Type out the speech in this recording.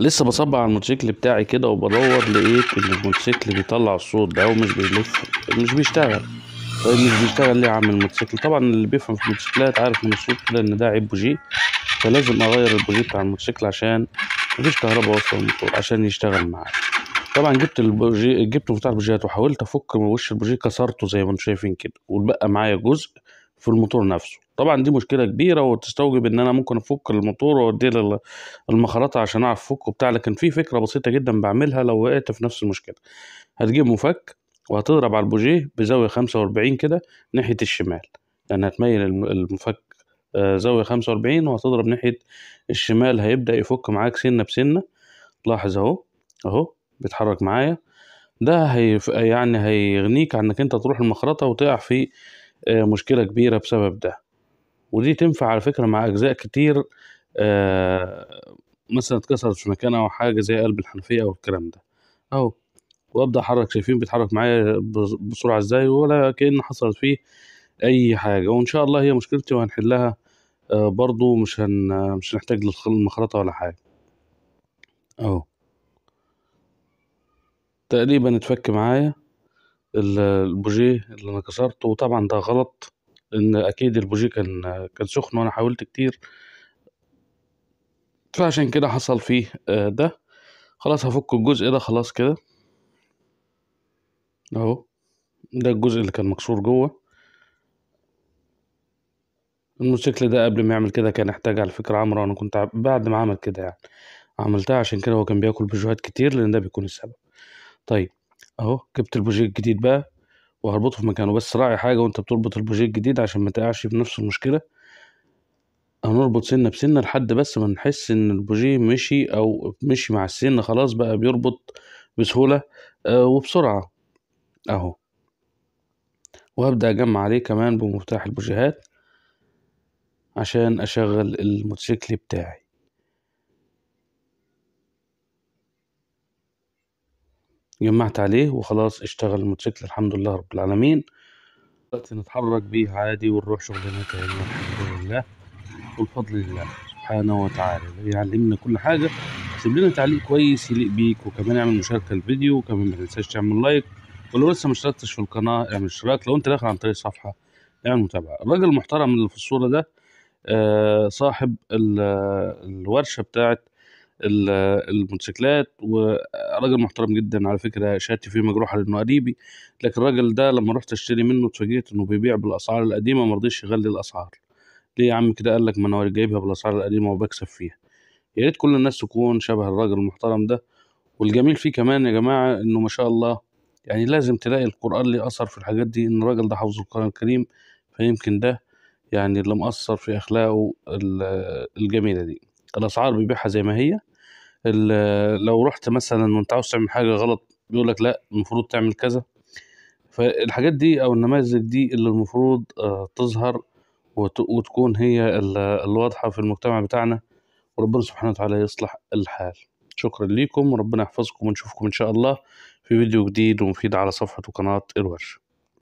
لسه بصبع على الموتوسيكل بتاعي كده وبدور لقيت ان الموتوسيكل بيطلع الصوت ده ومش بيلف مش بيشتغل طيب مش بيشتغل ليه يا عم الموتوسيكل طبعا اللي بيفهم في الموتوسيكلات عارف من الصوت كده ان ده عيب بوجيه فلازم اغير البوجيه بتاع الموتوسيكل عشان مفيش كهرباء وصل الموتور عشان يشتغل معايا طبعا جبت البوجي جبت مفتاح البوجيات وحاولت افك من وش البوجيه كسرته زي ما انتم شايفين كده وبقى معايا جزء في الموتور نفسه طبعا دي مشكله كبيره وتستوجب ان انا ممكن افك الموتور واوديه للمخرطه عشان اعرف افكه بتاع لكن في فكره بسيطه جدا بعملها لو وقعت في نفس المشكله هتجيب مفك وهتضرب على البوجيه بزاويه 45 كده ناحيه الشمال لان يعني هتميل المفك آه، زاويه 45 وهتضرب ناحيه الشمال هيبدا يفك معاك سنه بسنه لاحظ اهو اهو بيتحرك معايا ده هي يعني هيغنيك عن انك انت تروح المخرطه وتقع في آه، مشكله كبيره بسبب ده ودي تنفع على فكرة مع أجزاء كتير آآ آه، مثلًا اتكسرت في مكان أو حاجة زي قلب الحنفية أو الكلام ده، أهو وأبدأ أحرّك شايفين بيتحرك معايا بسرعة إزاي ولا كإن حصلت فيه أي حاجة، وإن شاء الله هي مشكلتي وهنحلها آآ آه، برضه مش هن مش هنحتاج للمخرطة ولا حاجة. أهو. تقريبًا اتفك معايا البوجيه اللي أنا كسرته وطبعًا ده غلط. لان اكيد البوجيه كان كان سخن وانا حاولت كتير فعشان كده حصل فيه آه، ده خلاص هفك الجزء ده خلاص كده اهو ده الجزء اللي كان مكسور جوه الموتوسيكل ده قبل ما يعمل كده كان احتاج على فكرة عمرو انا كنت بعد ما عمل كده يعني عملتها عشان كده هو كان بياكل بوجيهات كتير لان ده بيكون السبب طيب اهو جبت البوجيه الجديد بقى وهربطه في مكانه بس راعي حاجة وانت بتربط البروجيه الجديد عشان ما تقعش في نفس المشكلة هنربط سنة بسنة لحد بس ما نحس ان البوجيه مشي او مشي مع السن خلاص بقى بيربط بسهولة آه وبسرعة اهو وهبدأ اجمع عليه كمان بمفتاح البوجيهات عشان اشغل الموتوسيكل بتاعي جمعت عليه وخلاص اشتغل الموتوسيكل الحمد لله رب العالمين دلوقتي نتحرك بيه عادي ونروح شغلنا تاني الحمد لله والفضل لله سبحانه وتعالى يعلمنا كل حاجة سيب لنا تعليق كويس يليق بيك وكمان اعمل مشاركة الفيديو وكمان ما تنساش تعمل لايك ولو لسه ما اشتركتش في القناة اعمل اشتراك لو انت داخل عن طريق صفحة اعمل متابعة الراجل المحترم اللي في الصورة ده آه، صاحب الورشة بتاعت الموتوسيكلات وراجل محترم جدا على فكره شهادتي فيه مجروحه لانه قريبي لكن الراجل ده لما رحت اشتري منه اتفاجئت انه بيبيع بالاسعار القديمه ما رضيش يغلي الاسعار ليه يا عم كده قال لك ما انا جايبها بالاسعار القديمه وبكسب فيها يا ريت كل الناس تكون شبه الراجل المحترم ده والجميل فيه كمان يا جماعه انه ما شاء الله يعني لازم تلاقي القران ليه اثر في الحاجات دي ان الراجل ده حافظ القران الكريم فيمكن ده يعني اللي مأثر في أخلاقه الجميلة دي الأسعار بيبيعها زي ما هي لو رحت مثلا وانت عاوز تعمل حاجه غلط بيقول لك لا المفروض تعمل كذا فالحاجات دي او النماذج دي اللي المفروض آه، تظهر وتكون هي الواضحه في المجتمع بتاعنا وربنا سبحانه وتعالى يصلح الحال شكرا ليكم وربنا يحفظكم ونشوفكم ان شاء الله في فيديو جديد ومفيد على صفحه وقناه الورشه